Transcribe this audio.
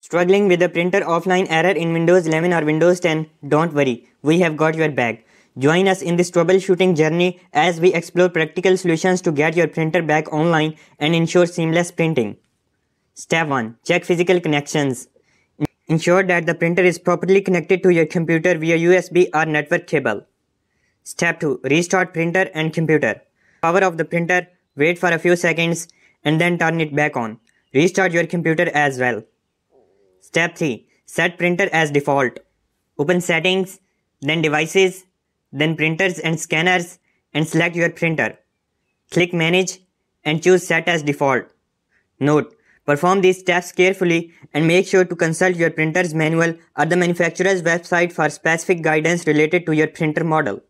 Struggling with the printer offline error in Windows 11 or Windows 10? Don't worry, we have got your back. Join us in this troubleshooting journey as we explore practical solutions to get your printer back online and ensure seamless printing. Step 1. Check physical connections. Ensure that the printer is properly connected to your computer via USB or network cable. Step 2. Restart printer and computer. Power off the printer, wait for a few seconds, and then turn it back on. Restart your computer as well. Step 3. Set printer as default. Open settings, then devices, then printers and scanners and select your printer. Click manage and choose set as default. Note, perform these steps carefully and make sure to consult your printer's manual or the manufacturer's website for specific guidance related to your printer model.